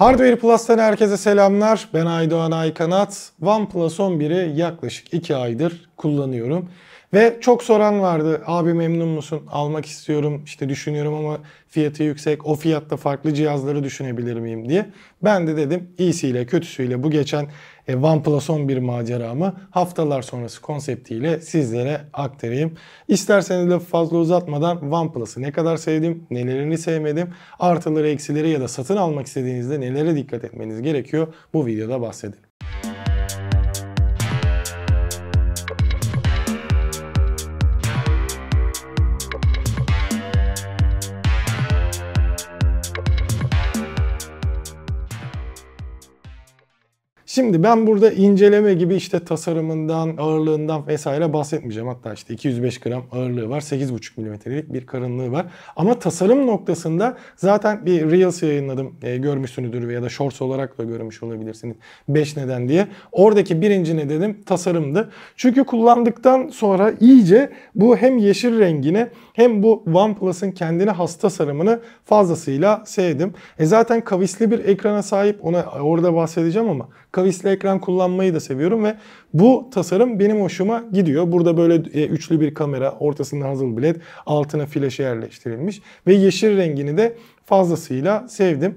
Hardware Plus'tan herkese selamlar. Ben Aydoğan Aykanat. OnePlus 11'i yaklaşık 2 aydır kullanıyorum. Ve çok soran vardı. Abi memnun musun? Almak istiyorum. İşte düşünüyorum ama fiyatı yüksek. O fiyatta farklı cihazları düşünebilir miyim diye. Ben de dedim iyisiyle kötüsüyle bu geçen e, OnePlus 11 maceramı haftalar sonrası konseptiyle sizlere aktarayım. İsterseniz lafı fazla uzatmadan OnePlus'ı ne kadar sevdim, nelerini sevmedim, artıları eksileri ya da satın almak istediğinizde nelere dikkat etmeniz gerekiyor bu videoda bahsedelim. Şimdi ben burada inceleme gibi işte tasarımından, ağırlığından vesaire bahsetmeyeceğim. Hatta işte 205 gram ağırlığı var. 8,5 milimetrelik bir karınlığı var. Ama tasarım noktasında zaten bir Reels yayınladım. E, görmüşsünüzdür ya da Shorts olarak da görmüş olabilirsiniz. 5 neden diye. Oradaki birinci nedenim tasarımdı. Çünkü kullandıktan sonra iyice bu hem yeşil rengini hem bu OnePlus'ın kendine has tasarımını fazlasıyla sevdim. E zaten kavisli bir ekrana sahip. Ona orada bahsedeceğim ama kavisli polisli ekran kullanmayı da seviyorum ve bu tasarım benim hoşuma gidiyor. Burada böyle e, üçlü bir kamera, ortasında hazır bilet, altına flaşı yerleştirilmiş ve yeşil rengini de fazlasıyla sevdim.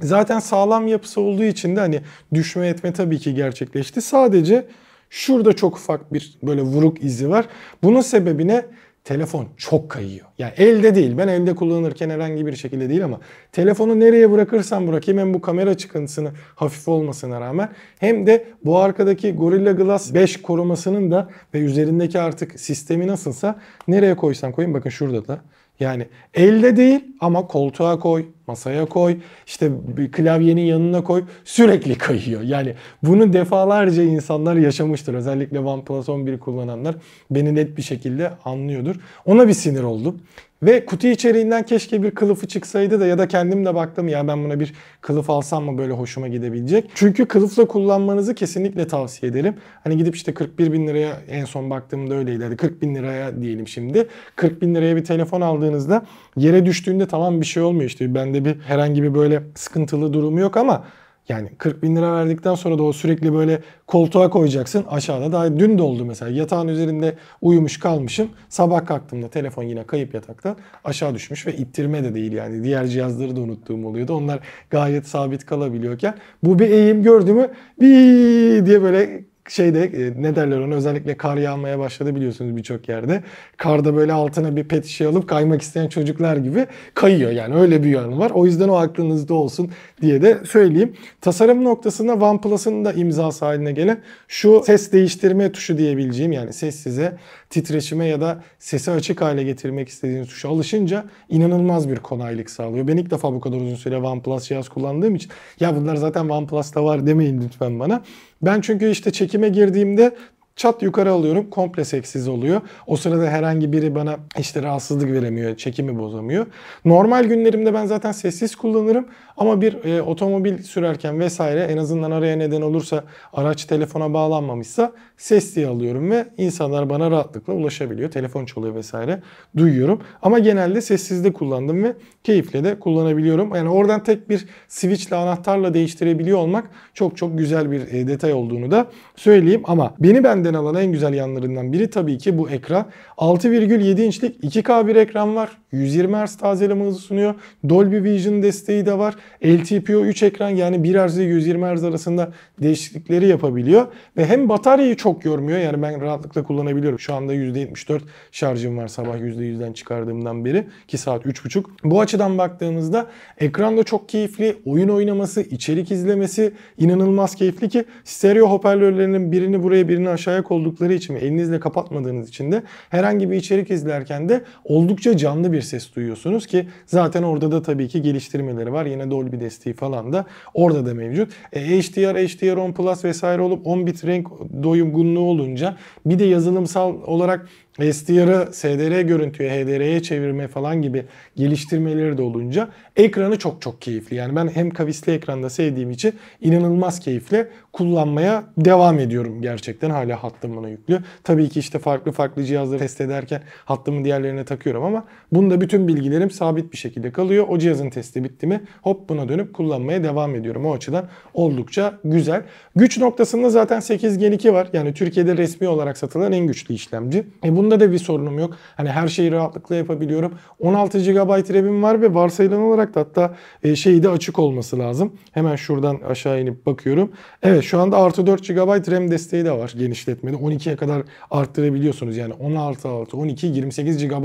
Zaten sağlam yapısı olduğu için de hani düşme etme tabii ki gerçekleşti. Sadece şurada çok ufak bir böyle vuruk izi var. Bunun sebebine telefon çok kayıyor. Yani elde değil. Ben elde kullanırken herhangi bir şekilde değil ama telefonu nereye bırakırsam bırakayım hem bu kamera çıkıntısını hafif olmasına rağmen hem de bu arkadaki Gorilla Glass 5 korumasının da ve üzerindeki artık sistemi nasılsa nereye koysam koyayım bakın şurada da yani elde değil ama koltuğa koy, masaya koy, işte bir klavyenin yanına koy sürekli kayıyor. Yani bunu defalarca insanlar yaşamıştır. Özellikle OnePlus 11 kullananlar beni net bir şekilde anlıyordur. Ona bir sinir oldum. Ve kutu içeriğinden keşke bir kılıfı çıksaydı da ya da kendim de baktım ya ben buna bir kılıf alsam mı böyle hoşuma gidebilecek. Çünkü kılıfla kullanmanızı kesinlikle tavsiye ederim. Hani gidip işte 41 bin liraya en son baktığımda öyleydi. Hadi 40 bin liraya diyelim şimdi. 40 bin liraya bir telefon aldığınızda yere düştüğünde tamam bir şey olmuyor işte. Bende bir herhangi bir böyle sıkıntılı durumu yok ama yani 40 bin lira verdikten sonra da o sürekli böyle koltuğa koyacaksın aşağıda. Daha dün de oldu mesela yatağın üzerinde uyumuş kalmışım. Sabah kalktığımda telefon yine kayıp yatakta aşağı düşmüş ve ittirme de değil yani. Diğer cihazları da unuttuğum oluyordu. Onlar gayet sabit kalabiliyorken bu bir eğim gördü mü bir diye böyle şeyde e, ne derler ona özellikle kar yağmaya başladı biliyorsunuz birçok yerde. Karda böyle altına bir pet şişe alıp kaymak isteyen çocuklar gibi kayıyor yani öyle bir yanı var. O yüzden o aklınızda olsun diye de söyleyeyim. Tasarım noktasında OnePlus'ın da imzası haline gelen şu ses değiştirme tuşu diyebileceğim yani ses size titreşime ya da sesi açık hale getirmek istediğiniz tuşa alışınca inanılmaz bir kolaylık sağlıyor. Ben ilk defa bu kadar uzun süre OnePlus cihaz kullandığım için ya bunlar zaten OnePlus'ta var demeyin lütfen bana. Ben çünkü işte çekime girdiğimde çat yukarı alıyorum komple seksiz oluyor. O sırada herhangi biri bana işte rahatsızlık veremiyor, çekimi bozamıyor. Normal günlerimde ben zaten sessiz kullanırım ama bir e, otomobil sürerken vesaire en azından araya neden olursa araç telefona bağlanmamışsa ses diye alıyorum ve insanlar bana rahatlıkla ulaşabiliyor. Telefon çalıyor vesaire duyuyorum. Ama genelde sessizde kullandım ve keyifle de kullanabiliyorum. Yani oradan tek bir switchle anahtarla değiştirebiliyor olmak çok çok güzel bir e, detay olduğunu da söyleyeyim. Ama beni benden alan en güzel yanlarından biri tabii ki bu ekran. 6,7 inçlik 2K bir ekran var. 120 Hz tazeleme hızı sunuyor. Dolby Vision desteği de var. LTPO 3 ekran yani 1 Hz ile 120 Hz arasında değişiklikleri yapabiliyor. Ve hem bataryayı çok çok yormuyor. Yani ben rahatlıkla kullanabiliyorum. Şu anda %74 şarjım var sabah %100'den çıkardığımdan beri ki saat 3.30. Bu açıdan baktığımızda ekran da çok keyifli. Oyun oynaması, içerik izlemesi inanılmaz keyifli ki stereo hoparlörlerinin birini buraya birini aşağıya koldukları için elinizle kapatmadığınız için de herhangi bir içerik izlerken de oldukça canlı bir ses duyuyorsunuz ki zaten orada da tabii ki geliştirmeleri var. Yine Dolby desteği falan da orada da mevcut. E, HDR, HDR10 Plus vesaire olup 10 bit renk doyum uygunluğu olunca bir de yazılımsal olarak SDR'ı SDR görüntüye, HDR'ye çevirme falan gibi geliştirmeleri de olunca ekranı çok çok keyifli. Yani ben hem kavisli ekranda sevdiğim için inanılmaz keyifle kullanmaya devam ediyorum gerçekten. Hala hattım buna yüklü. Tabii ki işte farklı farklı cihazları test ederken hattımı diğerlerine takıyorum ama bunda bütün bilgilerim sabit bir şekilde kalıyor. O cihazın testi bitti mi hop buna dönüp kullanmaya devam ediyorum. O açıdan oldukça güzel. Güç noktasında zaten 8 Gen 2 var. Yani Türkiye'de resmi olarak satılan en güçlü işlemci. E bu Bunda da bir sorunum yok. Hani her şeyi rahatlıkla yapabiliyorum. 16 GB RAM'im var ve varsayılan olarak da hatta e, şeyi de açık olması lazım. Hemen şuradan aşağı inip bakıyorum. Evet şu anda artı 4 GB RAM desteği de var genişletmede. 12'ye kadar arttırabiliyorsunuz. Yani 16, 6, 12, 28 GB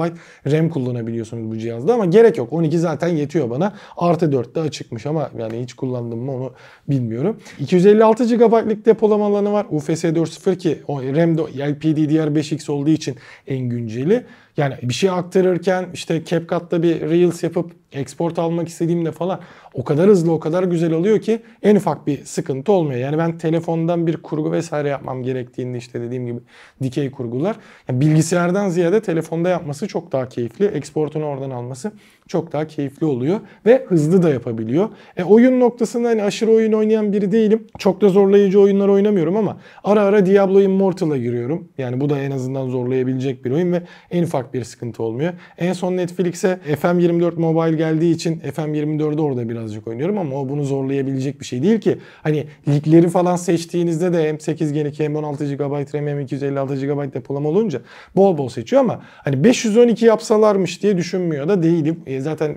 RAM kullanabiliyorsunuz bu cihazda ama gerek yok. 12 zaten yetiyor bana. Artı 4 de açıkmış ama yani hiç kullandım mı onu bilmiyorum. 256 GB'lık depolama alanı var. UFS 4.0 ki RAM LPDDR5X olduğu için en günceli. Yani bir şey aktarırken işte CapCut'ta bir Reels yapıp export almak istediğimde falan o kadar hızlı o kadar güzel oluyor ki en ufak bir sıkıntı olmuyor. Yani ben telefondan bir kurgu vesaire yapmam gerektiğinde işte dediğim gibi dikey kurgular. Yani bilgisayardan ziyade telefonda yapması çok daha keyifli. Exportunu oradan alması çok daha keyifli oluyor ve hızlı da yapabiliyor. E, oyun noktasında hani aşırı oyun oynayan biri değilim. Çok da zorlayıcı oyunlar oynamıyorum ama ara ara Diablo Immortal'a giriyorum. Yani bu da en azından zorlayabilecek bir oyun ve en ufak ufak bir sıkıntı olmuyor. En son Netflix'e FM24 Mobile geldiği için FM24'ü orada birazcık oynuyorum ama o bunu zorlayabilecek bir şey değil ki. Hani ligleri falan seçtiğinizde de hem 8 GB hem 16 GB RAM hem 256 GB depolama olunca bol bol seçiyor ama hani 512 yapsalarmış diye düşünmüyor da değilim. E zaten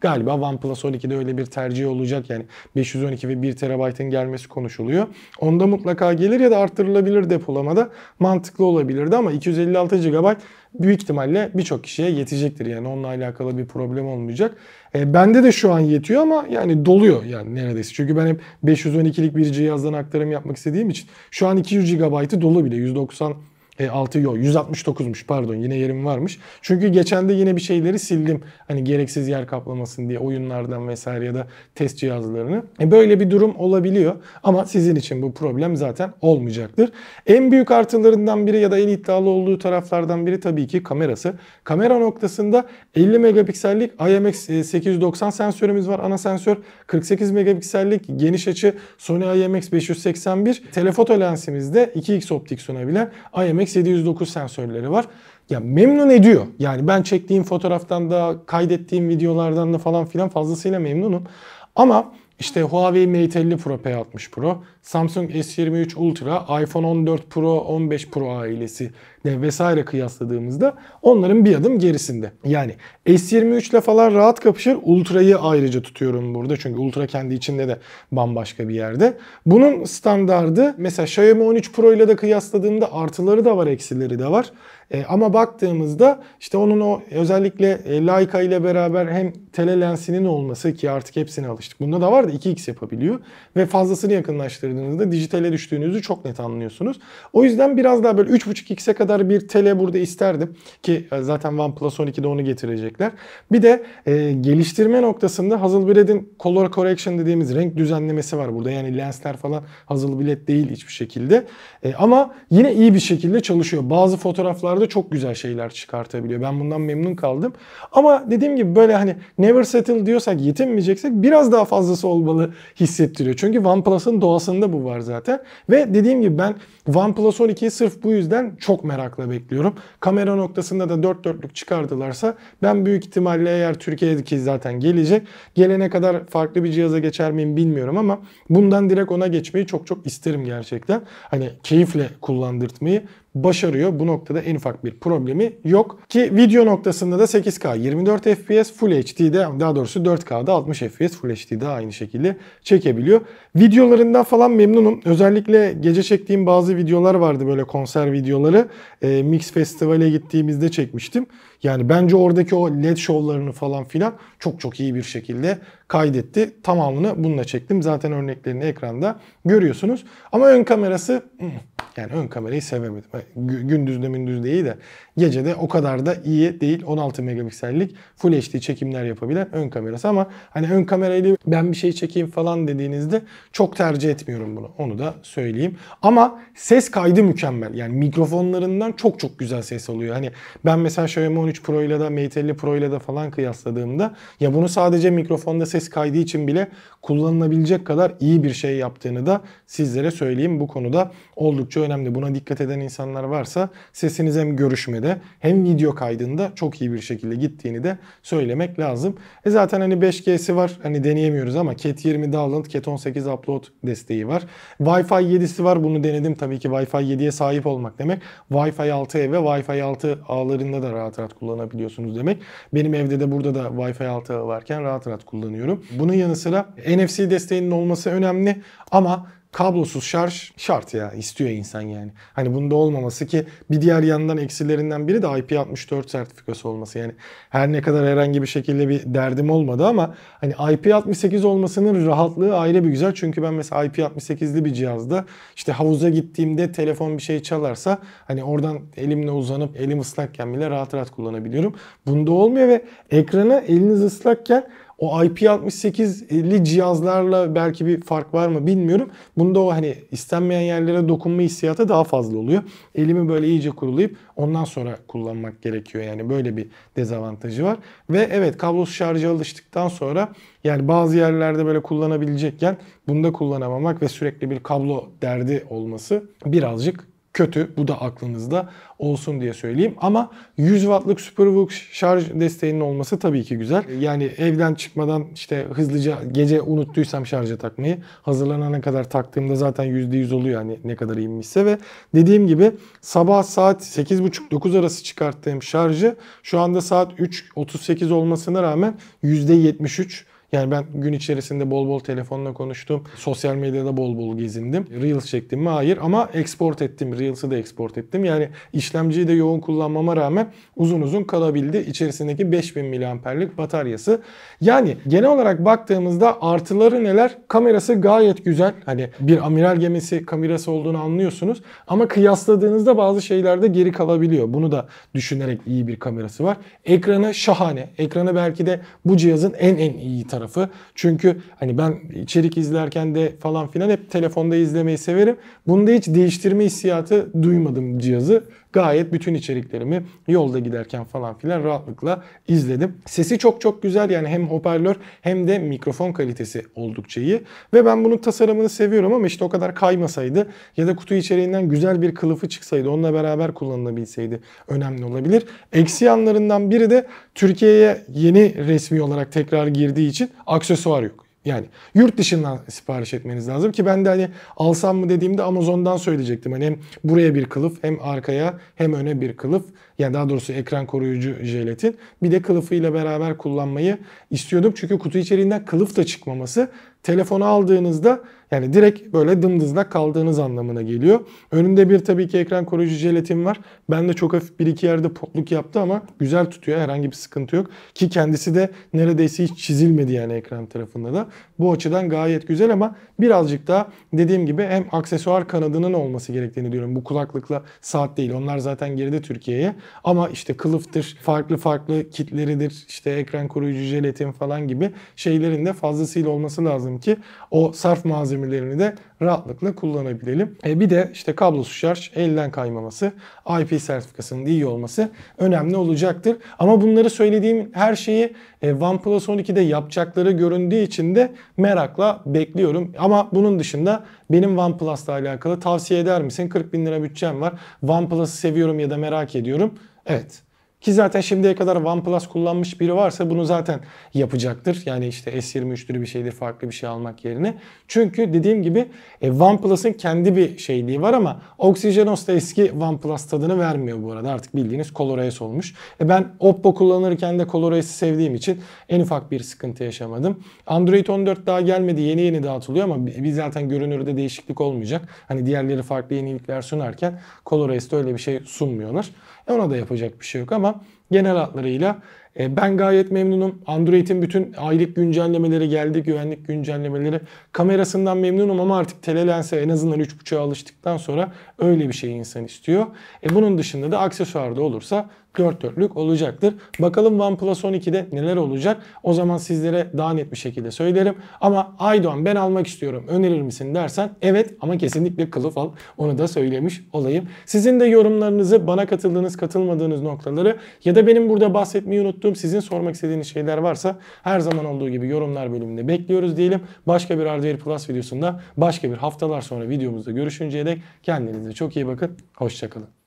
galiba OnePlus 12'de öyle bir tercih olacak yani 512 ve 1 TB'ın gelmesi konuşuluyor. Onda mutlaka gelir ya da arttırılabilir depolamada mantıklı olabilirdi ama 256 GB büyük ihtimalle birçok kişiye yetecektir. Yani onunla alakalı bir problem olmayacak. E, bende de şu an yetiyor ama yani doluyor yani neredeyse. Çünkü ben hep 512'lik bir cihazdan aktarım yapmak istediğim için şu an 200 GB'ı dolu bile 190 e, 6 yok 169'muş pardon yine yerim varmış. Çünkü geçen de yine bir şeyleri sildim. Hani gereksiz yer kaplamasın diye oyunlardan vesaire ya da test cihazlarını. E, böyle bir durum olabiliyor ama sizin için bu problem zaten olmayacaktır. En büyük artılarından biri ya da en iddialı olduğu taraflardan biri tabii ki kamerası. Kamera noktasında 50 megapiksellik IMX 890 e, sensörümüz var ana sensör. 48 megapiksellik geniş açı Sony IMX 581. Telefoto lensimizde 2x optik sunabilen IMX Pentax 709 sensörleri var. Ya memnun ediyor. Yani ben çektiğim fotoğraftan da kaydettiğim videolardan da falan filan fazlasıyla memnunum. Ama işte Huawei Mate 50 Pro P60 Pro, Samsung S23 Ultra, iPhone 14 Pro, 15 Pro ailesi de vesaire kıyasladığımızda onların bir adım gerisinde. Yani S23 ile falan rahat kapışır. Ultra'yı ayrıca tutuyorum burada. Çünkü Ultra kendi içinde de bambaşka bir yerde. Bunun standardı mesela Xiaomi 13 Pro ile de kıyasladığımda artıları da var, eksileri de var. E, ama baktığımızda işte onun o özellikle e, Leica ile beraber hem tele lensinin olması ki artık hepsine alıştık. Bunda da vardı da 2x yapabiliyor. Ve fazlasını yakınlaştırdığınızda dijitale düştüğünüzü çok net anlıyorsunuz. O yüzden biraz daha böyle 3.5x'e kadar bir tele burada isterdim. Ki e, zaten OnePlus 12'de onu getirecekler. Bir de e, geliştirme noktasında Hasselblad'in color correction dediğimiz renk düzenlemesi var burada. Yani lensler falan Hasselblad değil hiçbir şekilde. E, ama yine iyi bir şekilde çalışıyor. Bazı fotoğraflar konularda çok güzel şeyler çıkartabiliyor. Ben bundan memnun kaldım. Ama dediğim gibi böyle hani never settle diyorsak yetinmeyeceksek biraz daha fazlası olmalı hissettiriyor. Çünkü OnePlus'ın doğasında bu var zaten. Ve dediğim gibi ben OnePlus 12'yi sırf bu yüzden çok merakla bekliyorum. Kamera noktasında da 4 dörtlük çıkardılarsa ben büyük ihtimalle eğer Türkiye'deki zaten gelecek. Gelene kadar farklı bir cihaza geçer miyim bilmiyorum ama bundan direkt ona geçmeyi çok çok isterim gerçekten. Hani keyifle kullandırtmayı başarıyor. Bu noktada en ufak bir problemi yok. Ki video noktasında da 8K 24 FPS Full HD'de daha doğrusu 4K'da 60 FPS Full HD'de aynı şekilde çekebiliyor. Videolarından falan memnunum. Özellikle gece çektiğim bazı videolar vardı böyle konser videoları. E, Mix Festival'e gittiğimizde çekmiştim. Yani bence oradaki o led şovlarını falan filan çok çok iyi bir şekilde kaydetti. Tamamını bununla çektim. Zaten örneklerini ekranda görüyorsunuz. Ama ön kamerası hmm, yani ön kamerayı sevemedim. Hani gündüz de gündüz değil de gece de o kadar da iyi değil. 16 megapiksellik Full HD çekimler yapabilen ön kamerası ama hani ön kamerayla ben bir şey çekeyim falan dediğinizde çok tercih etmiyorum bunu. Onu da söyleyeyim. Ama ses kaydı mükemmel. Yani mikrofonlarından çok çok güzel ses alıyor. Hani ben mesela Xiaomi 13 Pro ile de Mate 50 Pro ile de falan kıyasladığımda ya bunu sadece mikrofonda ses kaydı için bile kullanılabilecek kadar iyi bir şey yaptığını da sizlere söyleyeyim. Bu konuda oldukça önemli. Buna dikkat eden insanlar varsa sesiniz hem görüşmede hem video kaydında çok iyi bir şekilde gittiğini de söylemek lazım. E zaten hani 5G'si var. Hani deneyemiyoruz ama Cat 20 download, Cat 18 upload desteği var. Wi-Fi 7'si var. Bunu denedim. Tabii ki Wi-Fi 7'ye sahip olmak demek. Wi-Fi 6 ve Wi-Fi 6 ağlarında da rahat rahat kullanabiliyorsunuz demek. Benim evde de burada da Wi-Fi 6 ağı varken rahat rahat kullanıyorum. Bunun yanı sıra NFC desteğinin olması önemli ama kablosuz şarj şart ya istiyor insan yani. Hani bunda olmaması ki bir diğer yandan eksilerinden biri de IP64 sertifikası olması. Yani her ne kadar herhangi bir şekilde bir derdim olmadı ama hani IP68 olmasının rahatlığı ayrı bir güzel. Çünkü ben mesela IP68'li bir cihazda işte havuza gittiğimde telefon bir şey çalarsa hani oradan elimle uzanıp elim ıslakken bile rahat rahat kullanabiliyorum. Bunda olmuyor ve ekranı eliniz ıslakken o IP68'li cihazlarla belki bir fark var mı bilmiyorum. Bunda o hani istenmeyen yerlere dokunma hissiyatı daha fazla oluyor. Elimi böyle iyice kurulayıp ondan sonra kullanmak gerekiyor. Yani böyle bir dezavantajı var. Ve evet kablosuz şarja alıştıktan sonra yani bazı yerlerde böyle kullanabilecekken bunda kullanamamak ve sürekli bir kablo derdi olması birazcık kötü. Bu da aklınızda olsun diye söyleyeyim. Ama 100 wattlık Supervook şarj desteğinin olması tabii ki güzel. Yani evden çıkmadan işte hızlıca gece unuttuysam şarja takmayı hazırlanana kadar taktığımda zaten %100 oluyor yani ne kadar inmişse ve dediğim gibi sabah saat 8.30-9 arası çıkarttığım şarjı şu anda saat 3.38 olmasına rağmen %73 yani ben gün içerisinde bol bol telefonla konuştum. Sosyal medyada bol bol gezindim. Reels çektim mi? Hayır ama export ettim. Reels'ı da export ettim. Yani işlemciyi de yoğun kullanmama rağmen uzun uzun kalabildi. İçerisindeki 5000 miliamperlik bataryası. Yani genel olarak baktığımızda artıları neler? Kamerası gayet güzel. Hani bir amiral gemisi kamerası olduğunu anlıyorsunuz. Ama kıyasladığınızda bazı şeylerde geri kalabiliyor. Bunu da düşünerek iyi bir kamerası var. Ekranı şahane. Ekranı belki de bu cihazın en en iyi tarafı. Çünkü hani ben içerik izlerken de falan filan hep telefonda izlemeyi severim. Bunda hiç değiştirme hissiyatı duymadım cihazı. Gayet bütün içeriklerimi yolda giderken falan filan rahatlıkla izledim. Sesi çok çok güzel yani hem hoparlör hem de mikrofon kalitesi oldukça iyi. Ve ben bunun tasarımını seviyorum ama işte o kadar kaymasaydı ya da kutu içeriğinden güzel bir kılıfı çıksaydı onunla beraber kullanılabilseydi önemli olabilir. Eksi yanlarından biri de Türkiye'ye yeni resmi olarak tekrar girdiği için aksesuar yok. Yani yurt dışından sipariş etmeniz lazım ki ben de hani alsam mı dediğimde Amazon'dan söyleyecektim. Hani hem buraya bir kılıf hem arkaya hem öne bir kılıf yani daha doğrusu ekran koruyucu jelatin. Bir de kılıfıyla beraber kullanmayı istiyordum Çünkü kutu içeriğinden kılıf da çıkmaması telefonu aldığınızda yani direkt böyle dımdızda kaldığınız anlamına geliyor. Önünde bir tabii ki ekran koruyucu jelatin var. Ben de çok hafif bir iki yerde potluk yaptı ama güzel tutuyor. Herhangi bir sıkıntı yok. Ki kendisi de neredeyse hiç çizilmedi yani ekran tarafında da bu açıdan gayet güzel ama birazcık da dediğim gibi hem aksesuar kanadının olması gerektiğini diyorum. Bu kulaklıkla saat değil. Onlar zaten geride Türkiye'ye. Ama işte kılıftır, farklı farklı kitleridir, işte ekran koruyucu jelatin falan gibi şeylerin de fazlasıyla olması lazım ki o sarf malzemelerini de rahatlıkla kullanabilelim. E bir de işte kablosuz şarj, elden kaymaması, IP sertifikasının iyi olması önemli olacaktır. Ama bunları söylediğim her şeyi e, OnePlus 12'de yapacakları göründüğü için de merakla bekliyorum. Ama bunun dışında benim ile alakalı tavsiye eder misin? 40 bin lira bütçem var. OnePlus'ı seviyorum ya da merak ediyorum. Evet ki zaten şimdiye kadar OnePlus kullanmış biri varsa bunu zaten yapacaktır. Yani işte S23'lü bir şeydir farklı bir şey almak yerine. Çünkü dediğim gibi e, OnePlus'ın kendi bir şeyliği var ama Oxygenos da eski OnePlus tadını vermiyor bu arada. Artık bildiğiniz ColorOS olmuş. E, ben Oppo kullanırken de ColorOS'i sevdiğim için en ufak bir sıkıntı yaşamadım. Android 14 daha gelmedi yeni yeni dağıtılıyor ama biz zaten görünürde değişiklik olmayacak. Hani diğerleri farklı yenilikler sunarken ColorOS'te öyle bir şey sunmuyorlar. E, ona da yapacak bir şey yok ama ama Genel hatlarıyla e, ben gayet memnunum. Android'in bütün aylık güncellemeleri geldi, güvenlik güncellemeleri. Kamerasından memnunum ama artık telelense en azından 3.5'a alıştıktan sonra öyle bir şey insan istiyor. E bunun dışında da aksesuar da olursa 4 dörtlük olacaktır. Bakalım OnePlus 12'de neler olacak? O zaman sizlere daha net bir şekilde söylerim. Ama Aydoğan ben almak istiyorum önerir misin dersen evet ama kesinlikle kılıf al. Onu da söylemiş olayım. Sizin de yorumlarınızı bana katıldığınız katılmadığınız noktaları ya da da benim burada bahsetmeyi unuttuğum sizin sormak istediğiniz şeyler varsa her zaman olduğu gibi yorumlar bölümünde bekliyoruz diyelim. Başka bir Hardware Plus videosunda başka bir haftalar sonra videomuzda görüşünceye dek kendinize çok iyi bakın. Hoşçakalın.